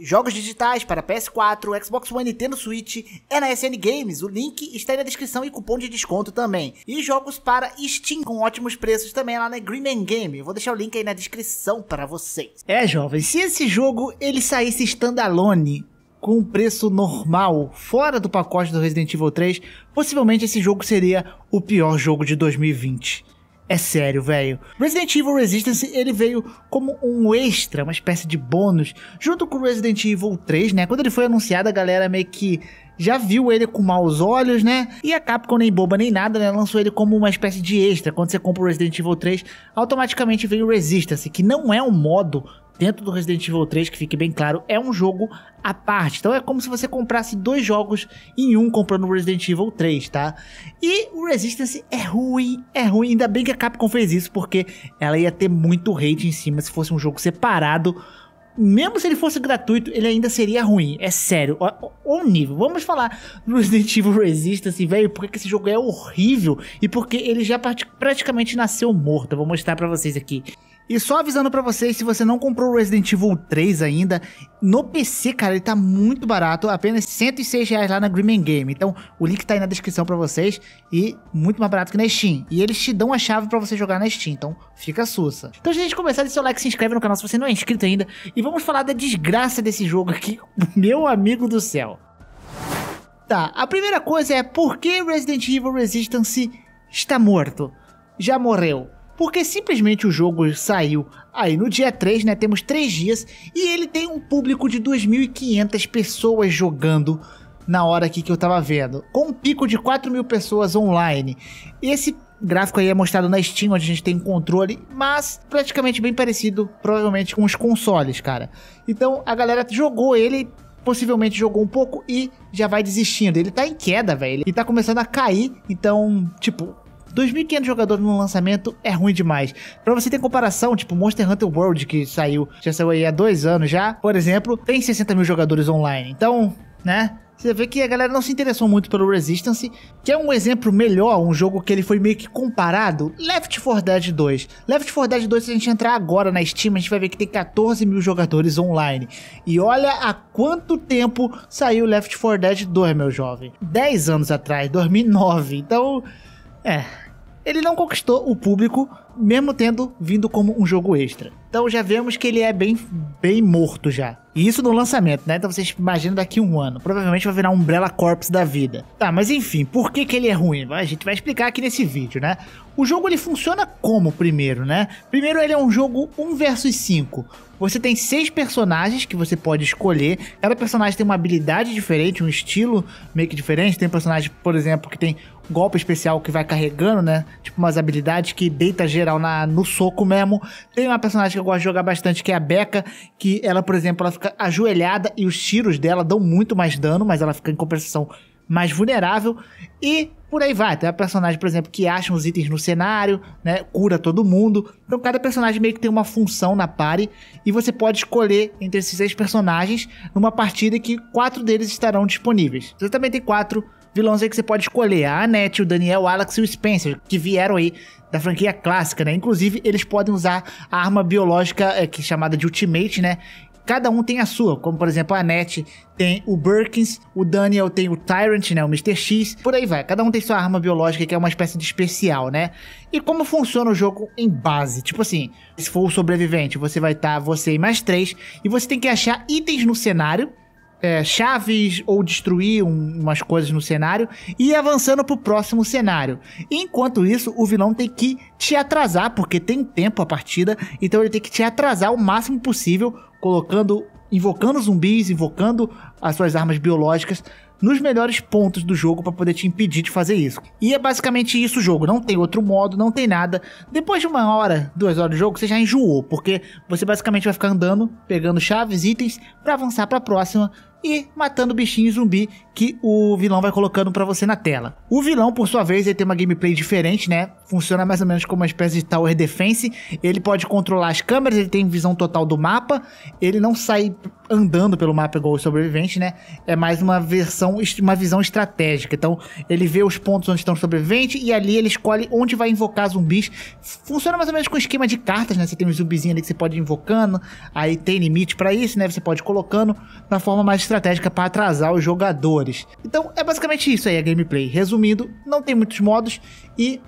Jogos digitais para PS4, Xbox One, Nintendo Switch é na SN Games. O link está aí na descrição e cupom de desconto também. E jogos para Steam com ótimos preços também lá na Green Game. vou deixar o link aí na descrição para vocês. É, jovens. se esse jogo ele saísse standalone com o preço normal, fora do pacote do Resident Evil 3, possivelmente esse jogo seria o pior jogo de 2020. É sério, velho. Resident Evil Resistance, ele veio como um extra, uma espécie de bônus, junto com Resident Evil 3, né? Quando ele foi anunciado, a galera meio que já viu ele com maus olhos, né? E a Capcom nem boba nem nada, né? Lançou ele como uma espécie de extra. Quando você compra o Resident Evil 3, automaticamente vem o Resistance, que não é um modo dentro do Resident Evil 3, que fique bem claro, é um jogo à parte. Então é como se você comprasse dois jogos em um comprando o Resident Evil 3, tá? E o Resistance é ruim, é ruim. Ainda bem que a Capcom fez isso, porque ela ia ter muito hate em cima se fosse um jogo separado. Mesmo se ele fosse gratuito, ele ainda seria ruim. É sério. o nível. Vamos falar do Resident Evil Resistance, velho. Porque esse jogo é horrível. E porque ele já praticamente nasceu morto. Eu vou mostrar para vocês aqui. E só avisando para vocês, se você não comprou o Resident Evil 3 ainda, no PC, cara, ele tá muito barato, apenas 106 reais lá na Green Game. Então, o link tá aí na descrição para vocês e muito mais barato que na Steam. E eles te dão a chave para você jogar na Steam, então fica sussa. Então, antes a gente começar, deixa seu like, se inscreve no canal se você não é inscrito ainda e vamos falar da desgraça desse jogo aqui, meu amigo do céu. Tá, a primeira coisa é por que Resident Evil Resistance está morto? Já morreu porque simplesmente o jogo saiu aí no dia 3, né? Temos 3 dias e ele tem um público de 2.500 pessoas jogando na hora aqui que eu tava vendo, com um pico de 4.000 pessoas online. Esse gráfico aí é mostrado na Steam, onde a gente tem controle, mas praticamente bem parecido, provavelmente, com os consoles, cara. Então a galera jogou ele, possivelmente jogou um pouco e já vai desistindo. Ele tá em queda, velho. Ele tá começando a cair, então, tipo, 2.500 jogadores no lançamento é ruim demais. Pra você ter comparação, tipo Monster Hunter World, que saiu, já saiu aí há dois anos já, por exemplo, tem 60 mil jogadores online. Então, né? Você vê que a galera não se interessou muito pelo Resistance, que é um exemplo melhor, um jogo que ele foi meio que comparado, Left 4 Dead 2. Left 4 Dead 2, se a gente entrar agora na Steam, a gente vai ver que tem 14 mil jogadores online. E olha há quanto tempo saiu Left 4 Dead 2, meu jovem. 10 anos atrás, 2009. Então, é ele não conquistou o público mesmo tendo vindo como um jogo extra. Então já vemos que ele é bem, bem morto já. E isso no lançamento, né? Então vocês imaginam daqui a um ano. Provavelmente vai virar um Umbrella Corpse da vida. Tá, mas enfim, por que, que ele é ruim? A gente vai explicar aqui nesse vídeo, né? O jogo ele funciona como primeiro, né? Primeiro ele é um jogo 1 versus 5. Você tem seis personagens que você pode escolher. Cada personagem tem uma habilidade diferente, um estilo meio que diferente. Tem personagem, por exemplo, que tem golpe especial que vai carregando, né? Tipo umas habilidades que deita geral geral na, no soco mesmo. Tem uma personagem que eu gosto de jogar bastante, que é a Becca, que ela, por exemplo, ela fica ajoelhada e os tiros dela dão muito mais dano, mas ela fica em compensação mais vulnerável e por aí vai. Tem a personagem, por exemplo, que acha os itens no cenário, né? Cura todo mundo. Então cada personagem meio que tem uma função na pare e você pode escolher entre esses seis personagens numa partida que quatro deles estarão disponíveis. Você então, também tem quatro vilões aí que você pode escolher. A Annette, o Daniel, o Alex e o Spencer, que vieram aí da franquia clássica, né? Inclusive, eles podem usar a arma biológica é, que é chamada de Ultimate, né? Cada um tem a sua, como por exemplo a Annette tem o Burkins, o Daniel tem o Tyrant, né, o Mr. X, por aí vai. Cada um tem sua arma biológica que é uma espécie de especial, né? E como funciona o jogo em base? Tipo assim, se for o sobrevivente, você vai estar tá você e mais três e você tem que achar itens no cenário é, chaves ou destruir um, umas coisas no cenário e avançando pro próximo cenário. Enquanto isso, o vilão tem que te atrasar, porque tem tempo a partida, então ele tem que te atrasar o máximo possível, colocando, invocando zumbis, invocando as suas armas biológicas nos melhores pontos do jogo para poder te impedir de fazer isso. E é basicamente isso o jogo, não tem outro modo, não tem nada. Depois de uma hora, duas horas de jogo, você já enjoou, porque você basicamente vai ficar andando, pegando chaves, itens para avançar para a próxima e matando bichinho zumbi que o vilão vai colocando para você na tela. O vilão, por sua vez, ele tem uma gameplay diferente, né? Funciona mais ou menos como uma espécie de tower defense. Ele pode controlar as câmeras, ele tem visão total do mapa, ele não sai andando pelo mapa igual o sobrevivente, né? É mais uma versão, uma visão estratégica. Então, ele vê os pontos onde estão os sobreviventes e ali ele escolhe onde vai invocar zumbis. Funciona mais ou menos com esquema de cartas, né? Você tem um zumbizinho ali que você pode ir invocando, aí tem limite para isso, né? Você pode ir colocando na forma mais estratégica para atrasar os jogadores. Então é basicamente isso aí a gameplay. Resumindo, não tem muitos modos e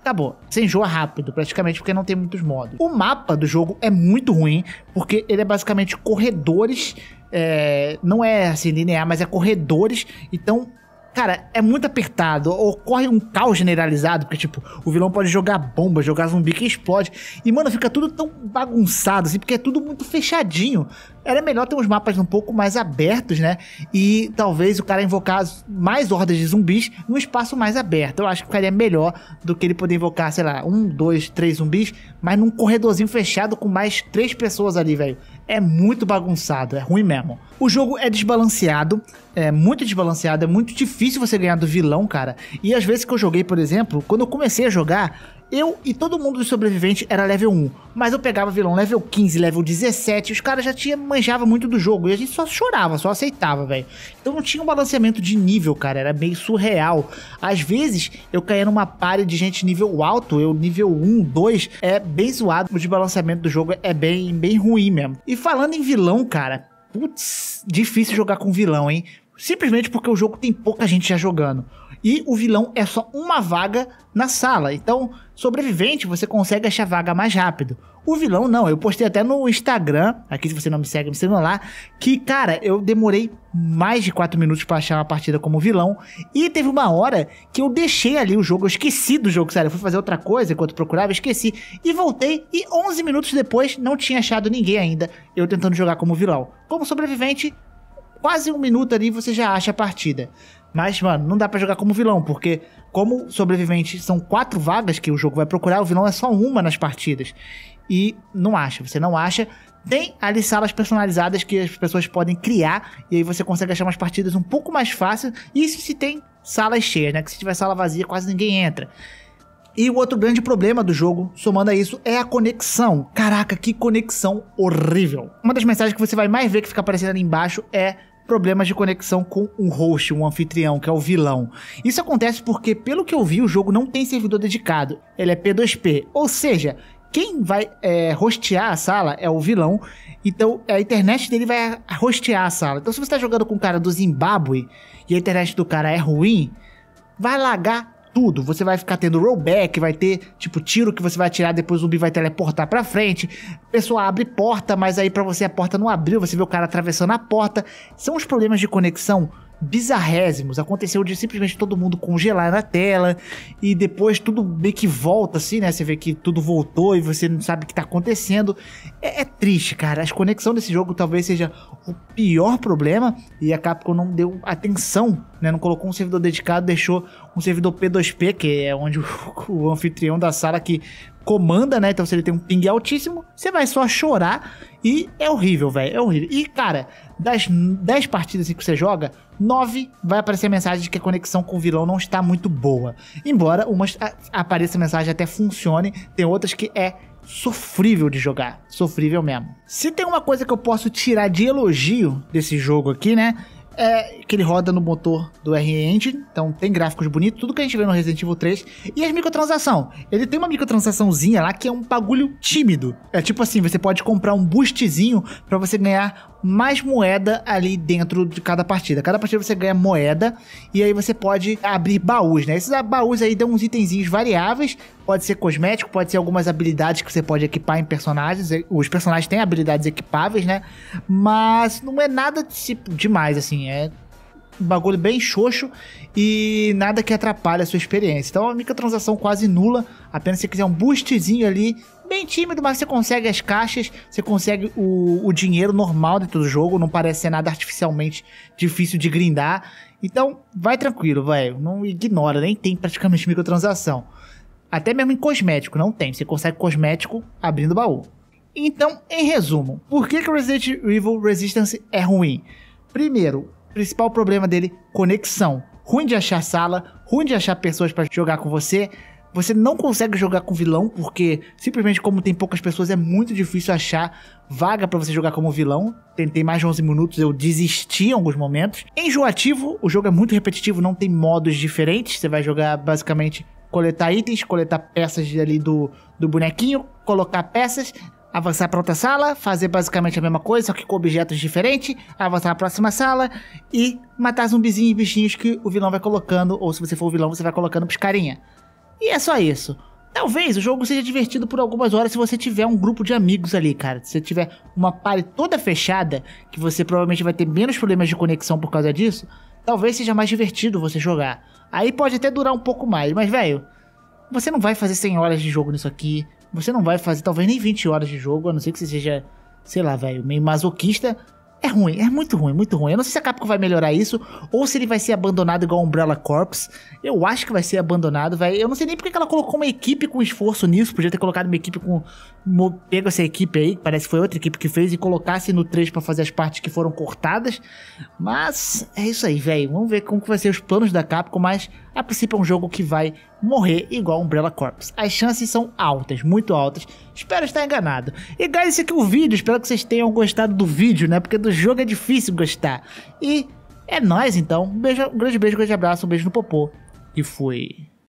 acabou. Você enjoa é rápido, praticamente, porque não tem muitos modos. O mapa do jogo é muito ruim, porque ele é basicamente corredores. É, não é assim linear, mas é corredores. Então Cara, é muito apertado. Ocorre um caos generalizado, porque, tipo, o vilão pode jogar bomba, jogar zumbi que explode. E, mano, fica tudo tão bagunçado, assim, porque é tudo muito fechadinho. Era melhor ter uns mapas um pouco mais abertos, né? E talvez o cara invocar mais hordas de zumbis num espaço mais aberto. Eu acho que ficaria melhor do que ele poder invocar, sei lá, um, dois, três zumbis, mas num corredorzinho fechado com mais três pessoas ali, velho é muito bagunçado, é ruim mesmo. O jogo é desbalanceado, é muito desbalanceado, é muito difícil você ganhar do vilão, cara. E às vezes que eu joguei, por exemplo, quando eu comecei a jogar, eu e todo mundo dos sobreviventes era level 1. Mas eu pegava vilão level 15, level 17, os caras já tinha manjava muito do jogo. E a gente só chorava, só aceitava, velho. Então não tinha um balanceamento de nível, cara. Era meio surreal. Às vezes, eu caía numa pare de gente nível alto, eu nível 1, 2. É bem zoado. O balanceamento do jogo é bem, bem ruim mesmo. E falando em vilão, cara. Putz, difícil jogar com vilão, hein? Simplesmente porque o jogo tem pouca gente já jogando e o vilão é só uma vaga na sala. Então, sobrevivente, você consegue achar vaga mais rápido. O vilão não, eu postei até no Instagram, aqui se você não me segue, me segue lá, que cara, eu demorei mais de 4 minutos para achar uma partida como vilão e teve uma hora que eu deixei ali o jogo, eu esqueci do jogo, sério, eu fui fazer outra coisa enquanto procurava, esqueci e voltei e 11 minutos depois não tinha achado ninguém ainda, eu tentando jogar como vilão. Como sobrevivente, quase um minuto ali você já acha a partida. Mas, mano, não dá para jogar como vilão, porque como sobrevivente são quatro vagas que o jogo vai procurar, o vilão é só uma nas partidas. E não acha, você não acha. Tem ali salas personalizadas que as pessoas podem criar, e aí você consegue achar umas partidas um pouco mais fáceis. Isso se tem salas cheias, né? Que se tiver sala vazia, quase ninguém entra. E o outro grande problema do jogo, somando a isso, é a conexão. Caraca, que conexão horrível. Uma das mensagens que você vai mais ver que fica aparecendo ali embaixo é problemas de conexão com um host, um anfitrião, que é o vilão. Isso acontece porque, pelo que eu vi, o jogo não tem servidor dedicado. Ele é P2P. Ou seja, quem vai é, hostear a sala é o vilão. Então a internet dele vai hostear a sala. Então, se você está jogando com um cara do Zimbábue e a internet do cara é ruim, vai lagar tudo. Você vai ficar tendo rollback, vai ter, tipo, tiro que você vai atirar, depois o zumbi vai teleportar pra frente. A pessoa abre porta, mas aí para você a porta não abriu, você vê o cara atravessando a porta. São os problemas de conexão bizarrésimos. Aconteceu de simplesmente todo mundo congelar na tela e depois tudo meio que volta assim, né? Você vê que tudo voltou e você não sabe o que tá acontecendo. É, é triste, cara. A desconexão desse jogo talvez seja o pior problema e a Capcom não deu atenção, né? Não colocou um servidor dedicado, deixou um servidor P2P, que é onde o, o anfitrião da sala que comanda, né? Então se ele tem um ping altíssimo, você vai só chorar e é horrível, velho, é horrível. E cara, das 10 partidas que você joga, 9 vai aparecer mensagem de que a conexão com o vilão não está muito boa. Embora umas apareça mensagem até funcione, tem outras que é sofrível de jogar, sofrível mesmo. Se tem uma coisa que eu posso tirar de elogio desse jogo aqui, né? É que ele roda no motor do R-Engine, então tem gráficos bonitos, tudo que a gente vê no Resident Evil 3. E as microtransação. Ele tem uma microtransaçãozinha lá que é um bagulho tímido. É tipo assim, você pode comprar um boostzinho para você ganhar mais moeda ali dentro de cada partida. Cada partida você ganha moeda e aí você pode abrir baús, né? Esses baús aí dão uns itenzinhos variáveis, pode ser cosmético, pode ser algumas habilidades que você pode equipar em personagens. É, os personagens têm habilidades equipáveis, né? Mas não é nada tipo demais assim, é um bagulho bem xoxo e nada que atrapalhe a sua experiência. Então é uma microtransação quase nula, apenas se você quiser um boostzinho ali, bem tímido, mas você consegue as caixas, você consegue o, o dinheiro normal dentro do jogo, não parece ser nada artificialmente difícil de grindar. Então vai tranquilo, vai não ignora, nem tem praticamente microtransação. Até mesmo em cosmético, não tem. Você consegue cosmético abrindo baú. Então, em resumo, por que, que Resident Evil Resistance é ruim? Primeiro, Principal problema dele, conexão. Ruim de achar sala, ruim de achar pessoas para jogar com você. Você não consegue jogar com vilão, porque simplesmente como tem poucas pessoas, é muito difícil achar vaga para você jogar como vilão. Tentei mais de 11 minutos, eu desisti em alguns momentos. Enjoativo, o jogo é muito repetitivo, não tem modos diferentes. Você vai jogar basicamente coletar itens, coletar peças ali do, do bonequinho, colocar peças, avançar para outra sala, fazer basicamente a mesma coisa, só que com objetos diferentes, avançar para a próxima sala e matar zumbizinhos e bichinhos que o vilão vai colocando, ou se você for o vilão, você vai colocando pros carinha. E é só isso. Talvez o jogo seja divertido por algumas horas se você tiver um grupo de amigos ali, cara. Se você tiver uma party toda fechada, que você provavelmente vai ter menos problemas de conexão por causa disso, talvez seja mais divertido você jogar. Aí pode até durar um pouco mais, mas velho, você não vai fazer 100 horas de jogo nisso aqui, você não vai fazer talvez nem 20 horas de jogo, a não ser que você seja, sei lá, velho, meio masoquista. É ruim, é muito ruim, muito ruim. Eu não sei se a Capcom vai melhorar isso ou se ele vai ser abandonado igual Umbrella Corps. Eu acho que vai ser abandonado, velho. Eu não sei nem porque ela colocou uma equipe com esforço nisso. Podia ter colocado uma equipe com. Pego essa equipe aí, parece que foi outra equipe que fez, e colocasse no 3 para fazer as partes que foram cortadas. Mas é isso aí, velho. Vamos ver como que vai ser os planos da Capcom, mas a princípio é um jogo que vai morrer igual Umbrella Corps. As chances são altas, muito altas. Espero estar enganado. E guys, esse aqui é o vídeo. Espero que vocês tenham gostado do vídeo, né? Porque do jogo é difícil gostar. E é nóis, então. Um, beijo, um grande beijo, um grande abraço, um beijo no popô. E fui.